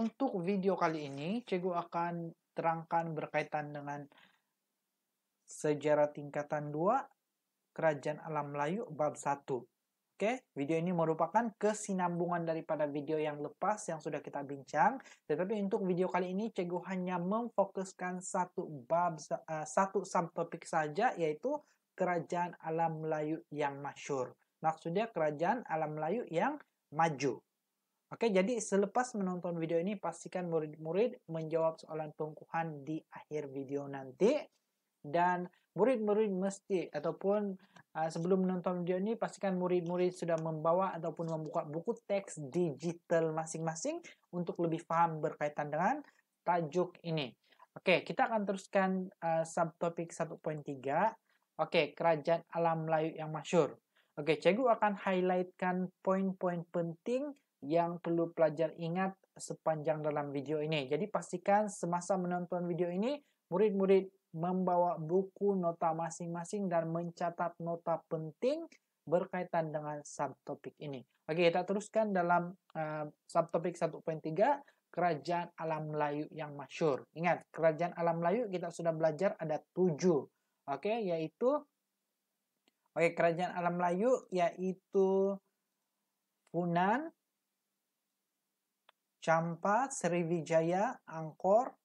Untuk video kali ini, Cikgu akan terangkan berkaitan dengan sejarah tingkatan 2 Kerajaan Alam Melayu bab 1. Oke, video ini merupakan kesinambungan daripada video yang lepas yang sudah kita bincang. Tetapi untuk video kali ini, Cikgu hanya memfokuskan satu bab, eh, satu subtopik saja, yaitu Kerajaan Alam Melayu yang masyur. Maksudnya Kerajaan Alam Melayu yang maju. Oke, jadi selepas menonton video ini, pastikan murid-murid menjawab soalan tungkuhan di akhir video nanti. Dan murid-murid mesti, ataupun uh, sebelum menonton video ini, pastikan murid-murid sudah membawa ataupun membuka buku teks digital masing-masing untuk lebih paham berkaitan dengan tajuk ini. Oke, kita akan teruskan uh, subtopik 1.3. Oke, kerajaan alam Melayu yang masyur. Oke, cikgu akan highlightkan poin-poin penting yang perlu pelajar ingat sepanjang dalam video ini. Jadi pastikan semasa menonton video ini, murid-murid membawa buku nota masing-masing dan mencatat nota penting berkaitan dengan subtopik ini. Oke, kita teruskan dalam uh, subtopik 1.3 kerajaan alam Melayu yang masyur. Ingat, kerajaan alam Melayu kita sudah belajar ada tujuh. Oke, yaitu Oke, kerajaan alam Melayu yaitu Funan, Campa, Sriwijaya, Angkor,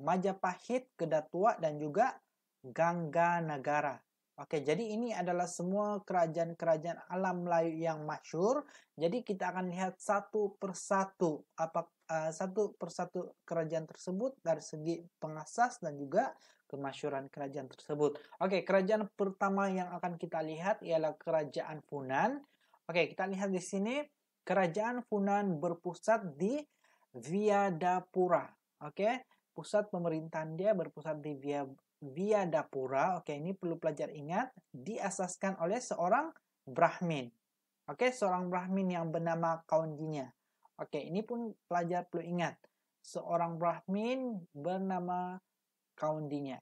Majapahit, Kedatua, dan juga Gangga Nagara. Oke, jadi ini adalah semua kerajaan-kerajaan alam Melayu yang masyur. Jadi kita akan lihat satu persatu apa uh, satu persatu kerajaan tersebut dari segi pengasas dan juga kemasyuran kerajaan tersebut. Oke, kerajaan pertama yang akan kita lihat ialah kerajaan Funan. Oke, kita lihat di sini Kerajaan Funan berpusat di Viadapura. Oke, okay? pusat pemerintahan dia berpusat di Via Viadapura. Oke, okay, ini perlu pelajar ingat diasaskan oleh seorang Brahmin. Oke, okay, seorang Brahmin yang bernama Kaundinya. Oke, ini pun pelajar perlu ingat. Seorang Brahmin bernama Kaundinya.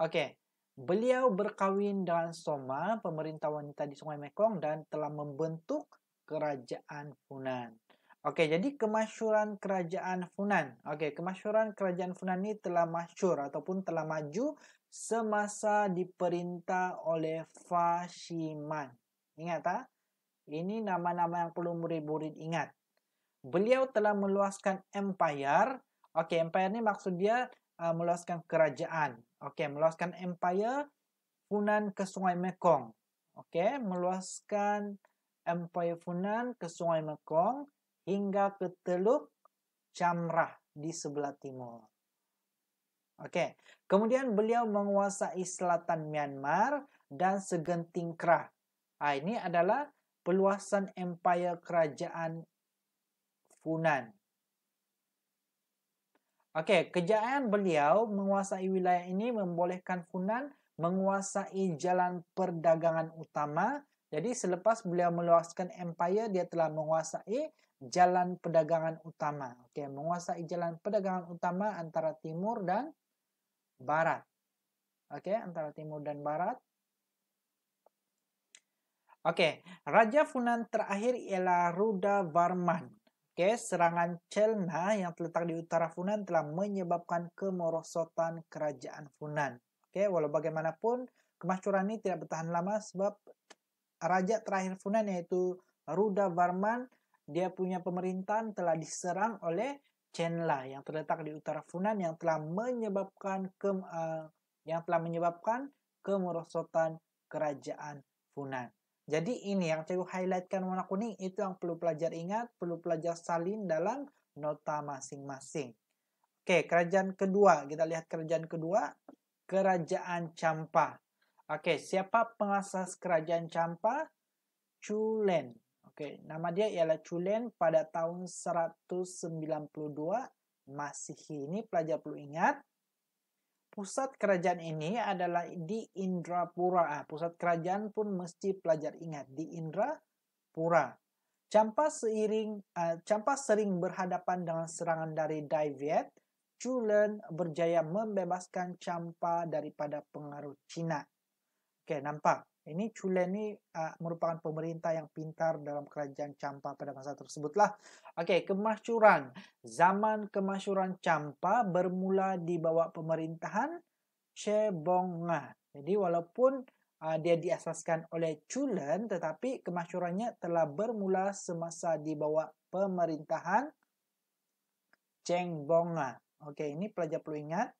Oke, beliau berkawin dengan Soma, pemerintah wanita di Sungai Mekong, dan telah membentuk kerajaan Funan. Okey, jadi kemasyuran kerajaan Funan. Okey, kemasyuran kerajaan Funan ni telah masyur ataupun telah maju semasa diperintah oleh Fashiman. Ingat tak? Ini nama-nama yang perlu murid-murid ingat. Beliau telah meluaskan empire. Okey, empire ni maksud dia uh, meluaskan kerajaan. Okey, meluaskan empire Funan ke Sungai Mekong. Okey, meluaskan Empayar Funan ke Sungai Mekong hingga ke Teluk Camrah di sebelah timur. Okey. Kemudian beliau menguasai selatan Myanmar dan segenting Krah. Ha, ini adalah peluasan Empire kerajaan Funan. Okey, kejayaan beliau menguasai wilayah ini membolehkan Funan menguasai jalan perdagangan utama jadi selepas beliau meluaskan empire, dia telah menguasai jalan perdagangan utama. Okay, menguasai jalan perdagangan utama antara timur dan barat. Okay, antara timur dan barat. Okay, Raja Funan terakhir ialah Ruda Varman. Okay, serangan Celna yang terletak di utara Funan telah menyebabkan kemerosotan kerajaan Funan. Okay, walau bagaimanapun, kemasyuran ini tidak bertahan lama sebab raja terakhir Funan yaitu Ruda Varman dia punya pemerintahan telah diserang oleh Chenla yang terletak di utara Funan yang telah menyebabkan ke uh, eh, yang telah menyebabkan kemerosotan kerajaan Funan. Jadi ini yang saya highlightkan warna kuning itu yang perlu pelajar ingat, perlu pelajar salin dalam nota masing-masing. Oke, kerajaan kedua, kita lihat kerajaan kedua, kerajaan Champa. Oke, siapa pengasas kerajaan Champa? Chulen. Oke, nama dia ialah Chulen pada tahun 192 Masehi. Ini pelajar perlu ingat. Pusat kerajaan ini adalah di Indrapura. Ah, pusat kerajaan pun mesti pelajar ingat di Indrapura. Champa seiring uh, Champa sering berhadapan dengan serangan dari Dai Viet. Chulen berjaya membebaskan Champa daripada pengaruh Cina. Okey, nampak. Ini Chulen ni uh, ah, merupakan pemerintah yang pintar dalam kerajaan Champa pada masa tersebutlah. Okey, kemasyuran. Zaman kemasyuran Champa bermula di bawah pemerintahan Che Chebonga. Jadi walaupun uh, dia diasaskan oleh Chulen tetapi kemasyurannya telah bermula semasa di bawah pemerintahan Cheng Chengbonga. Okey, ini pelajar perlu ingat.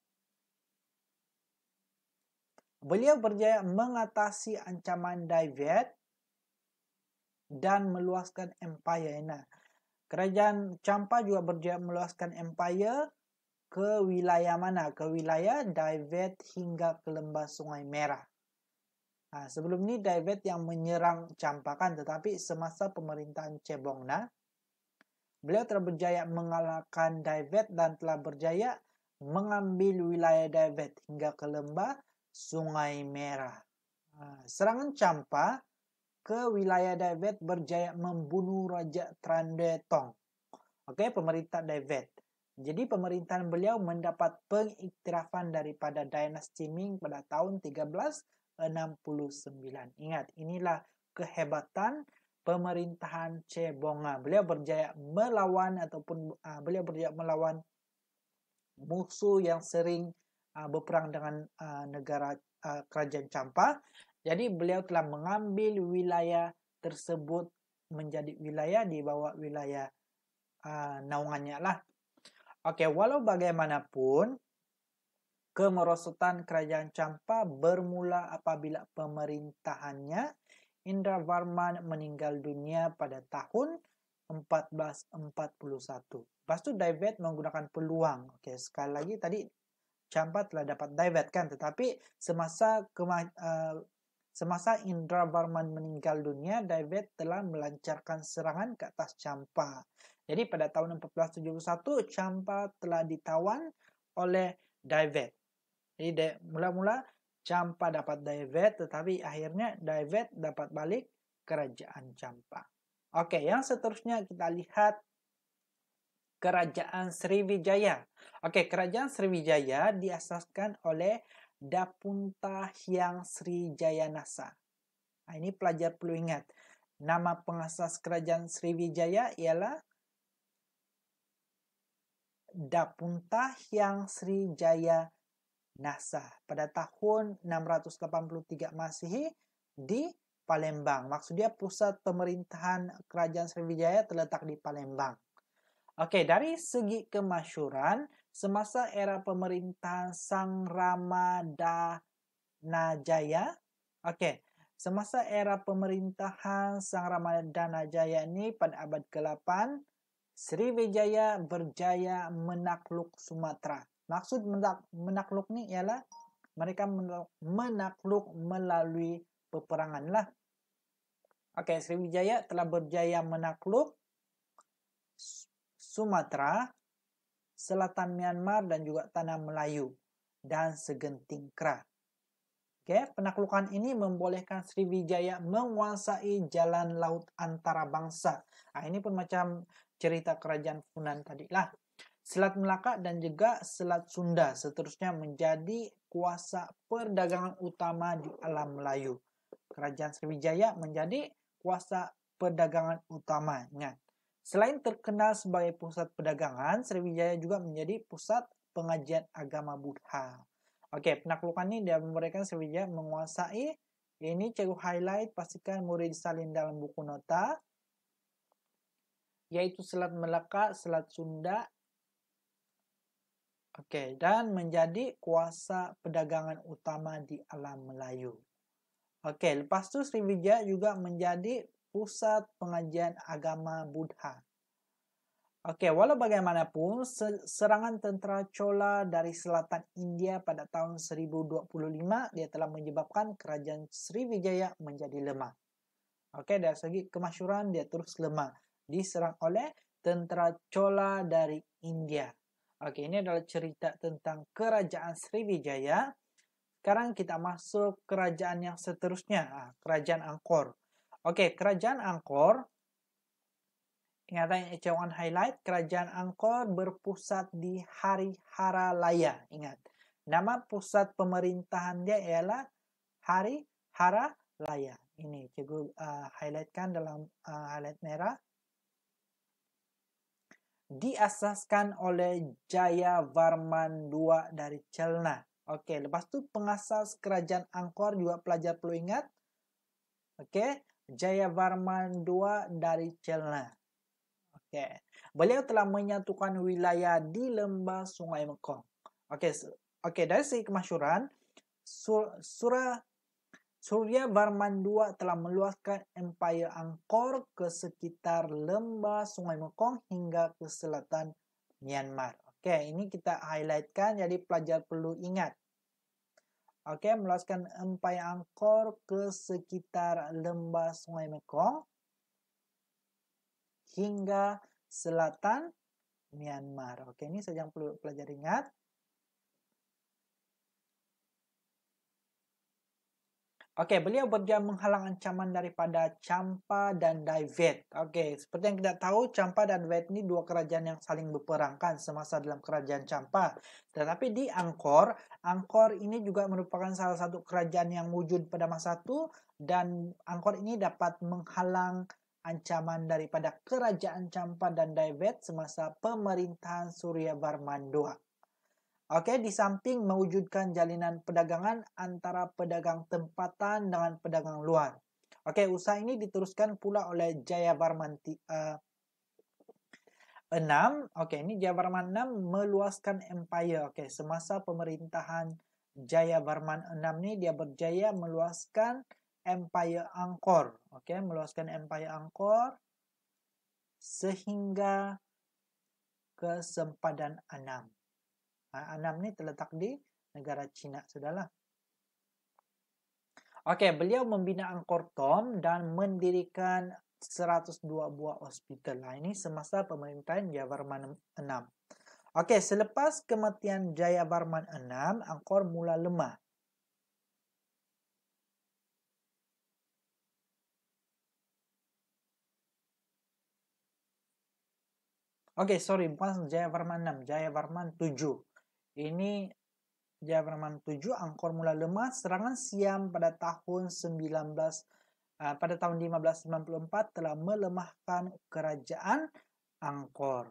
Beliau berjaya mengatasi ancaman David dan meluaskan empire. Nah, kerajaan Champa juga berjaya meluaskan empire ke wilayah mana? Ke wilayah David hingga ke lembah Sungai Merah. Nah, sebelum ini David yang menyerang Champa kan, tetapi semasa pemerintahan Cebongna, beliau telah berjaya mengalahkan David dan telah berjaya mengambil wilayah David hingga ke lembah Sungai Merah. Ah, serangan Champa ke wilayah David berjaya membunuh Raja Trandetong. Oke, pemerintah David. Jadi pemerintahan beliau mendapat pengiktirafan daripada dinasti Ming pada tahun 1369. Ingat, inilah kehebatan pemerintahan Cebonga. Beliau berjaya melawan ataupun uh, beliau berjaya melawan musuh yang sering uh, berperang dengan uh, negara uh, kerajaan Champa. Jadi beliau telah mengambil wilayah tersebut menjadi wilayah di bawah wilayah uh, naungannya lah. Oke, walau bagaimanapun kemerosotan kerajaan Champa bermula apabila pemerintahannya Indra Varman meninggal dunia pada tahun 1441. Lepas David menggunakan peluang. Oke, sekali lagi tadi Champa telah dapat daibatkan, tetapi semasa kema, uh, semasa Indra Varman meninggal dunia, David telah melancarkan serangan ke atas Champa. Jadi pada tahun 1471 Champa telah ditawan oleh David. Jadi mulai mula-mula Champa dapat David, tetapi akhirnya David dapat balik kerajaan Champa. Oke, yang seterusnya kita lihat Kerajaan Sriwijaya. Oke, Kerajaan Sriwijaya diasaskan oleh Dapunta Hyang Sri Jayanasa. Nah, ini pelajar perlu ingat. Nama pengasas Kerajaan Sriwijaya ialah Dapunta Hyang Sri Jayanasa. pada tahun 683 Masehi di Palembang. Maksudnya pusat pemerintahan Kerajaan Sriwijaya terletak di Palembang. Okey, dari segi kemasyuran, semasa era pemerintahan Sang Ramadana Jaya, okey, semasa era pemerintahan Sang Ramadana Jaya ini pada abad ke-8, Sri berjaya menakluk Sumatera. Maksud menakluk ni ialah mereka menakluk melalui peperangan lah. Okey, Sriwijaya telah berjaya menakluk Sumatera, selatan Myanmar dan juga tanah Melayu dan segenting Kra. Okay, penaklukan ini membolehkan Sriwijaya menguasai jalan laut antara bangsa. Nah, ini pun macam cerita kerajaan Funan tadi lah. Selat Melaka dan juga Selat Sunda seterusnya menjadi kuasa perdagangan utama di alam Melayu. Kerajaan Sriwijaya menjadi kuasa perdagangan utamanya. Selain terkenal sebagai pusat perdagangan, Sriwijaya juga menjadi pusat pengajian agama Buddha. Oke, penaklukan ini dan memberikan Sriwijaya menguasai. Ini cegu highlight, pastikan murid salin dalam buku nota. Yaitu Selat Melaka, Selat Sunda. Oke, dan menjadi kuasa perdagangan utama di alam Melayu. Oke, lepas itu Sriwijaya juga menjadi pusat pengajian agama Buddha. Okey, walau bagaimanapun, serangan tentera Chola dari selatan India pada tahun 1025 dia telah menyebabkan kerajaan Sriwijaya menjadi lemah. Okey, dari segi kemasyuran dia terus lemah. Diserang oleh tentera Chola dari India. Okey, ini adalah cerita tentang kerajaan Sriwijaya. Sekarang kita masuk kerajaan yang seterusnya, ah, kerajaan Angkor. Oke, kerajaan Angkor. Ingatan Ecewan Highlight, kerajaan Angkor berpusat di Harihara Laya. Ingat, nama pusat pemerintahan dia ialah Harihara Laya. Ini cikgu uh, highlightkan dalam uh, highlight merah. Diasaskan oleh Jaya Varman II dari Celna. Oke, lepas itu pengasas kerajaan Angkor juga pelajar perlu ingat. Oke, Jaya Varman II dari Chelna. Okey, Beliau telah menyatukan wilayah di lembah Sungai Mekong. Okey, okey dari segi kemasyuran, Sur, Surya Surya Varman II telah meluaskan Empire Angkor ke sekitar lembah Sungai Mekong hingga ke selatan Myanmar. Okey, ini kita highlightkan jadi pelajar perlu ingat. Oke, meluaskan empai angkor ke sekitar lembah Sungai Mekong hingga selatan Myanmar. Oke, ini saja yang perlu pelajar ingat. Oke, beliau berjaya menghalang ancaman daripada Champa dan Daivet. Oke, seperti yang kita tahu, Champa dan Daivet ini dua kerajaan yang saling berperangkan semasa dalam kerajaan Champa. Tetapi di Angkor, Angkor ini juga merupakan salah satu kerajaan yang wujud pada masa itu dan Angkor ini dapat menghalang ancaman daripada kerajaan Champa dan Daivet semasa pemerintahan Surya Barman II. Oke, di samping mewujudkan jalinan perdagangan antara pedagang tempatan dengan pedagang luar. Oke, usaha ini diteruskan pula oleh Jaya Barman uh, eh, 6. Oke, ini Jaya Barman 6 meluaskan empire. Oke, semasa pemerintahan Jaya Barman 6 ini dia berjaya meluaskan empire Angkor. Oke, meluaskan empire Angkor sehingga ke sempadan Anam ni terletak di negara Cina sudahlah. Okey, beliau membina Angkor Tom dan mendirikan 102 buah hospital. Nah, ini semasa pemerintahan Jayavarman VI. Okey, selepas kematian Jayavarman VI, Angkor mula lemah. Okey, sorry, bukan Jayavarman VI, Jayavarman VII. Ini Jerman 7 angkor mula lemah serangan Siam pada tahun 19 uh, eh, pada tahun 1594 telah melemahkan kerajaan Angkor.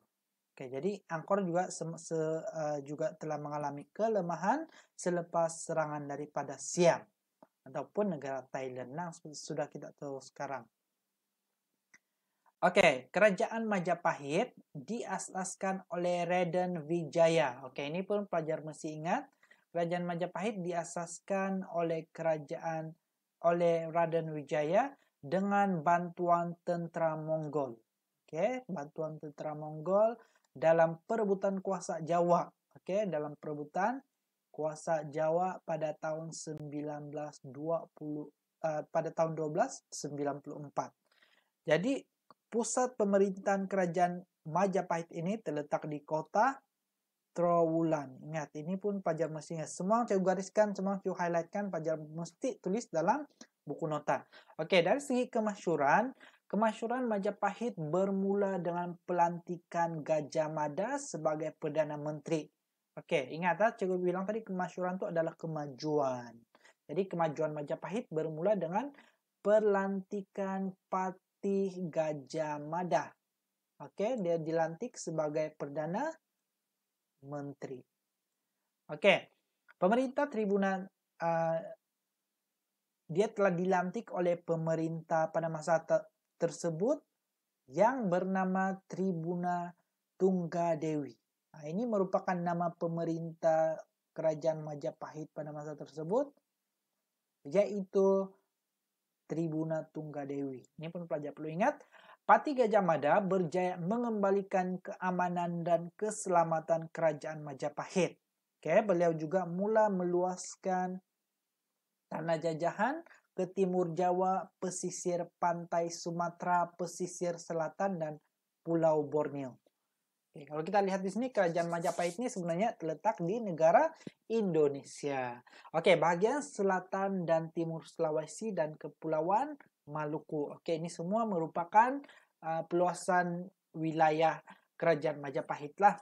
Oke, jadi Angkor juga se, se, uh, juga telah mengalami kelemahan selepas serangan daripada Siam ataupun negara Thailand yang nah, sudah kita tahu sekarang. Oke, Kerajaan Majapahit diasaskan oleh Raden Wijaya. Oke, ini pun pelajar mesti ingat. Kerajaan Majapahit diasaskan oleh kerajaan oleh Raden Wijaya dengan bantuan tentara Mongol. Oke, bantuan tentara Mongol dalam perebutan kuasa Jawa. Oke, dalam perebutan kuasa Jawa pada tahun 1920 uh, eh, pada tahun 1294. Jadi Pusat pemerintahan kerajaan Majapahit ini terletak di kota Trowulan. Ingat, ini pun pajar mestinya. Semua saya gariskan, semua saya highlightkan, pajar mesti tulis dalam buku nota. Oke, dari segi kemasyuran, Kemasyuran Majapahit bermula dengan pelantikan Gajah Mada sebagai Perdana Menteri. Oke, ingat tak ah, bilang tadi kemasyuran itu adalah kemajuan. Jadi kemajuan Majapahit bermula dengan pelantikan Pat Patih Gajah Mada. Oke, okay, dia dilantik sebagai Perdana Menteri. Oke, okay. pemerintah tribunan uh, dia telah dilantik oleh pemerintah pada masa tersebut yang bernama Tribuna Tunggadewi. Nah, ini merupakan nama pemerintah kerajaan Majapahit pada masa tersebut, yaitu Tribuna Tunggadewi. Ini pun pelajar perlu ingat, Pati Gajah Mada berjaya mengembalikan keamanan dan keselamatan kerajaan Majapahit. Oke, beliau juga mula meluaskan tanah jajahan ke timur Jawa, pesisir pantai Sumatera, pesisir selatan dan Pulau Borneo. Oke, kalau kita lihat di sini kerajaan Majapahit ini sebenarnya terletak di negara Indonesia. Oke, bagian selatan dan timur Sulawesi dan kepulauan Maluku. Oke, ini semua merupakan uh, peluasan wilayah kerajaan Majapahit lah.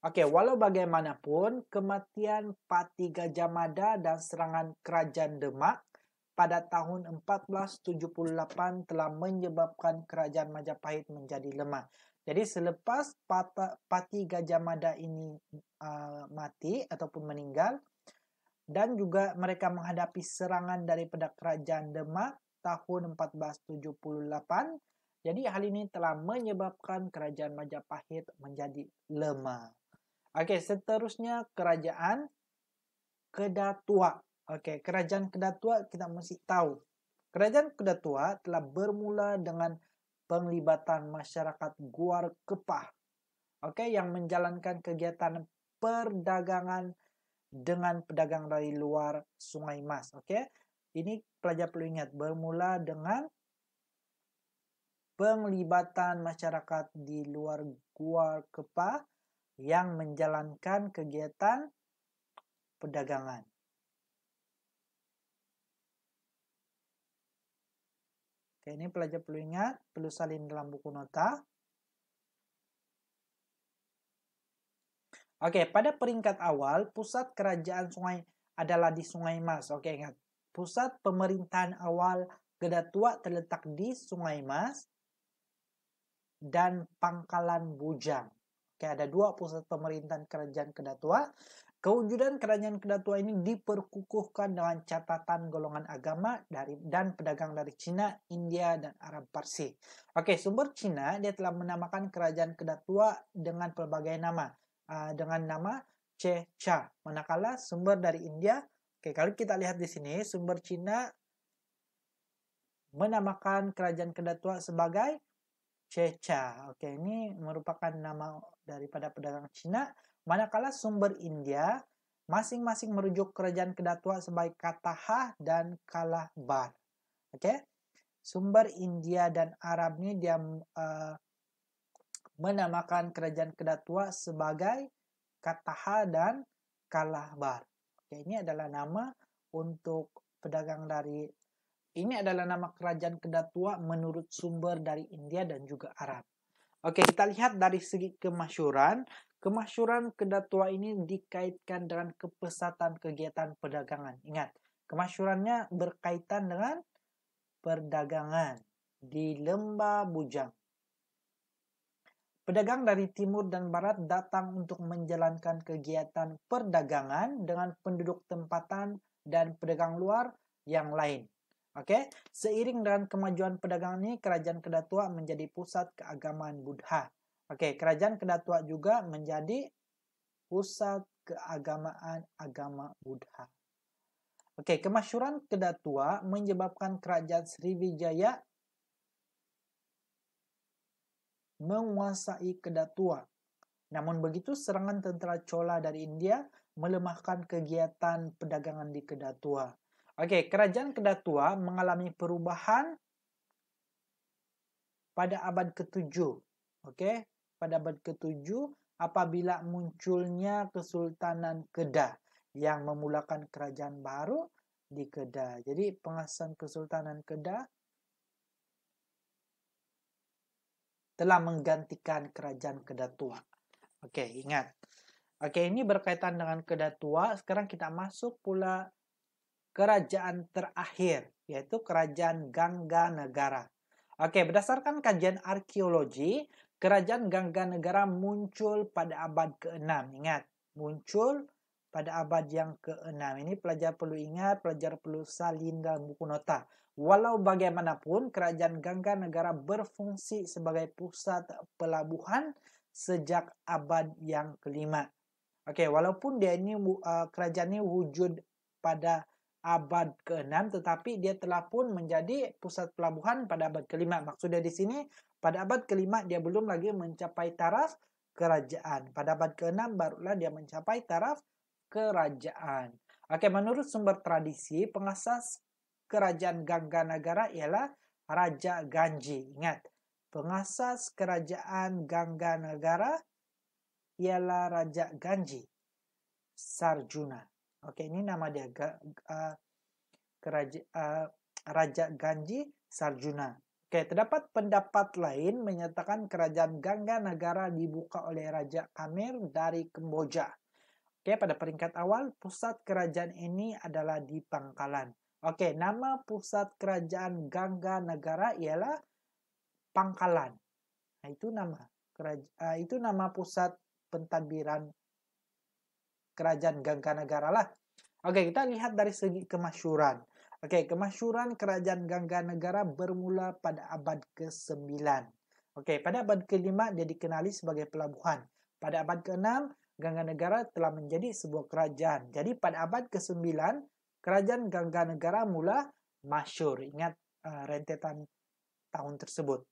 Oke, walau bagaimanapun kematian Pati Gajah Mada dan serangan kerajaan Demak pada tahun 1478 telah menyebabkan kerajaan Majapahit menjadi lemah. Jadi selepas pati Gajah Mada ini uh, mati ataupun meninggal dan juga mereka menghadapi serangan daripada kerajaan Demak tahun 1478. Jadi hal ini telah menyebabkan kerajaan Majapahit menjadi lemah. Okey, seterusnya kerajaan Kedatua. Okey, kerajaan Kedatua kita mesti tahu. Kerajaan Kedatua telah bermula dengan penglibatan masyarakat Guar Kepah, oke, okay, yang menjalankan kegiatan perdagangan dengan pedagang dari luar Sungai Mas, oke. Okay? Ini pelajar perlu ingat bermula dengan penglibatan masyarakat di luar Gua Kepa yang menjalankan kegiatan perdagangan. Oke, ini pelajar perlu ingat, perlu salin dalam buku nota. Oke, pada peringkat awal, pusat kerajaan sungai adalah di Sungai Mas. Oke, ingat. Pusat pemerintahan awal Gedatua terletak di Sungai Mas dan Pangkalan Bujang. Oke, ada dua pusat pemerintahan kerajaan Kedatua. Kewujudan kerajaan kedatua ini diperkukuhkan dengan catatan golongan agama dari dan pedagang dari Cina, India, dan Arab Parsi. Oke, sumber Cina dia telah menamakan kerajaan kedatua dengan pelbagai nama. Uh, dengan nama Checha. Cha. Manakala sumber dari India, oke kalau kita lihat di sini, sumber Cina menamakan kerajaan kedatua sebagai Checha. Oke, ini merupakan nama daripada pedagang Cina, manakala sumber India masing-masing merujuk kerajaan kedatua sebagai Kataha dan Kalabar. Oke. Sumber India dan Arab ini dia uh, menamakan kerajaan kedatua sebagai Kataha dan Kalabar. Oke, ini adalah nama untuk pedagang dari ini adalah nama kerajaan kedatua menurut sumber dari India dan juga Arab. Oke, kita lihat dari segi kemasyuran. Kemasyuran kedatua ini dikaitkan dengan kepesatan kegiatan perdagangan. Ingat, kemasyurannya berkaitan dengan perdagangan di lembah bujang. Pedagang dari timur dan barat datang untuk menjalankan kegiatan perdagangan dengan penduduk tempatan dan pedagang luar yang lain. Oke, seiring dengan kemajuan perdagangan ini, kerajaan Kedatua menjadi pusat keagamaan Buddha. Oke, kerajaan Kedatua juga menjadi pusat keagamaan agama Buddha. Oke, kemasyuran Kedatua menyebabkan kerajaan Sriwijaya menguasai Kedatua. Namun begitu, serangan tentara Chola dari India melemahkan kegiatan perdagangan di Kedatua. Oke, kerajaan Kedatua mengalami perubahan pada abad ke-7. Oke, pada abad ke-7 apabila munculnya Kesultanan Kedah yang memulakan kerajaan baru di Kedah. Jadi pengasasan Kesultanan Kedah telah menggantikan kerajaan Kedatua. Tua. Oke, ingat. Oke, ini berkaitan dengan Kedatua Sekarang kita masuk pula kerajaan terakhir, yaitu kerajaan Gangga Negara. Oke, berdasarkan kajian arkeologi, kerajaan Gangga Negara muncul pada abad ke-6. Ingat, muncul pada abad yang ke-6. Ini pelajar perlu ingat, pelajar perlu salin dalam buku nota. Walau bagaimanapun, kerajaan Gangga Negara berfungsi sebagai pusat pelabuhan sejak abad yang kelima. Oke, walaupun dia ini uh, kerajaan ini wujud pada abad ke-6 tetapi dia telah pun menjadi pusat pelabuhan pada abad ke-5. Maksudnya di sini pada abad ke-5 dia belum lagi mencapai taraf kerajaan. Pada abad ke-6 barulah dia mencapai taraf kerajaan. Okey, menurut sumber tradisi pengasas kerajaan Gangga Nagara ialah Raja Ganji. Ingat, pengasas kerajaan Gangga Nagara ialah Raja Ganji Sarjuna. Oke, ini nama dia uh, Keraja, uh, Raja Ganji Sarjuna. Oke, terdapat pendapat lain menyatakan kerajaan Gangga negara dibuka oleh Raja Amir dari Kemboja. Oke, pada peringkat awal, pusat kerajaan ini adalah di Pangkalan. Oke, nama pusat kerajaan Gangga negara ialah Pangkalan. Nah, itu nama keraja, uh, eh, itu nama pusat pentadbiran kerajaan Gangga Negara lah. Okey, kita lihat dari segi kemasyuran. Okey, kemasyuran kerajaan Gangga Negara bermula pada abad ke-9. Okey, pada abad ke-5 dia dikenali sebagai pelabuhan. Pada abad ke-6, Negara telah menjadi sebuah kerajaan. Jadi pada abad ke-9, kerajaan Gangga Negara mula masyur. Ingat uh, rentetan tahun tersebut.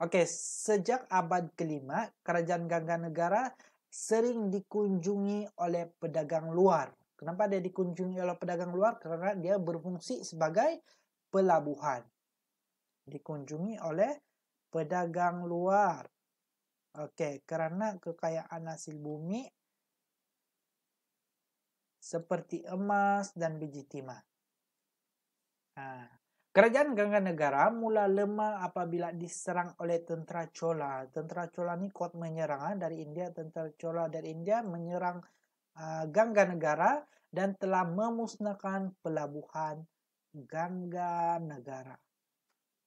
Oke, sejak abad kelima, kerajaan Gangga Negara sering dikunjungi oleh pedagang luar. Kenapa dia dikunjungi oleh pedagang luar? Karena dia berfungsi sebagai pelabuhan. Dikunjungi oleh pedagang luar. Oke, karena kekayaan hasil bumi seperti emas dan biji timah. Kerajaan Gangga Negara mula lemah apabila diserang oleh tentera Chola. Tentera Chola ini kuat menyerang ah, dari India. Tentera Chola dari India menyerang ah, Gangga Negara dan telah memusnahkan pelabuhan Gangga Negara.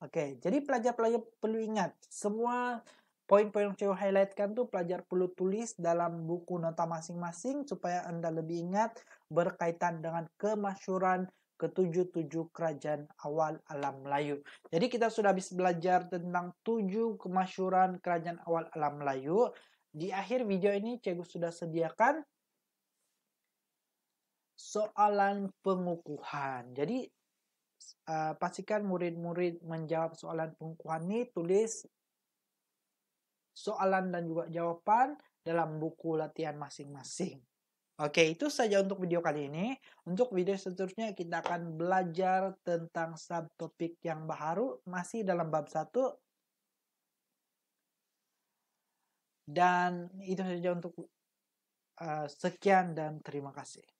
Oke, jadi pelajar-pelajar perlu ingat semua poin-poin yang saya highlightkan tuh pelajar perlu tulis dalam buku nota masing-masing supaya Anda lebih ingat berkaitan dengan kemasyuran ketujuh-tujuh kerajaan awal alam Melayu. Jadi kita sudah habis belajar tentang tujuh kemasyuran kerajaan awal alam Melayu. Di akhir video ini Cikgu sudah sediakan soalan pengukuhan. Jadi uh, pastikan murid-murid menjawab soalan pengukuhan ini tulis soalan dan juga jawaban dalam buku latihan masing-masing. Oke, itu saja untuk video kali ini. Untuk video seterusnya kita akan belajar tentang subtopik yang baru masih dalam bab 1. Dan itu saja untuk uh, sekian dan terima kasih.